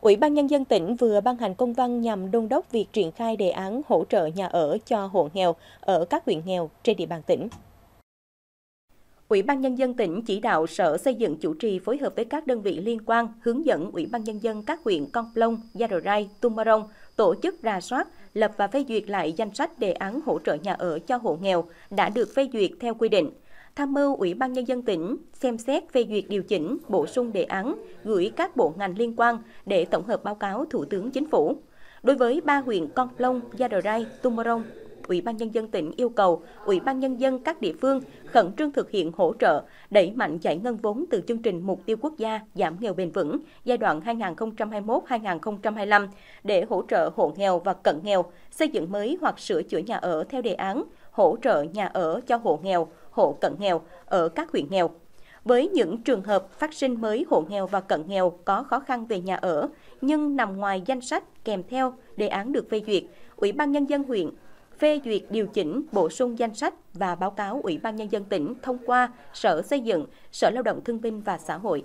Ủy ban Nhân dân tỉnh vừa ban hành công văn nhằm đôn đốc việc triển khai đề án hỗ trợ nhà ở cho hộ nghèo ở các huyện nghèo trên địa bàn tỉnh. Ủy ban Nhân dân tỉnh chỉ đạo Sở Xây dựng chủ trì phối hợp với các đơn vị liên quan hướng dẫn Ủy ban Nhân dân các huyện Con Plông, Gia Đờ Rai, Tumorong tổ chức ra soát, lập và phê duyệt lại danh sách đề án hỗ trợ nhà ở cho hộ nghèo đã được phê duyệt theo quy định – tham mưu Ủy ban Nhân dân tỉnh xem xét phê duyệt điều chỉnh, bổ sung đề án, gửi các bộ ngành liên quan để tổng hợp báo cáo Thủ tướng Chính phủ. Đối với ba huyện Con Plong, Gia Đờ Rai, Tumorong, Ủy ban Nhân dân tỉnh yêu cầu Ủy ban Nhân dân các địa phương khẩn trương thực hiện hỗ trợ, đẩy mạnh giải ngân vốn từ chương trình Mục tiêu Quốc gia giảm nghèo bền vững giai đoạn 2021-2025 để hỗ trợ hộ nghèo và cận nghèo, xây dựng mới hoặc sửa chữa nhà ở theo đề án, hỗ trợ nhà ở cho hộ nghèo, hộ cận nghèo ở các huyện nghèo. Với những trường hợp phát sinh mới hộ nghèo và cận nghèo có khó khăn về nhà ở nhưng nằm ngoài danh sách kèm theo đề án được phê duyệt, Ủy ban Nhân dân huyện phê duyệt điều chỉnh bổ sung danh sách và báo cáo Ủy ban Nhân dân tỉnh thông qua Sở Xây dựng, Sở Lao động Thương binh và Xã hội.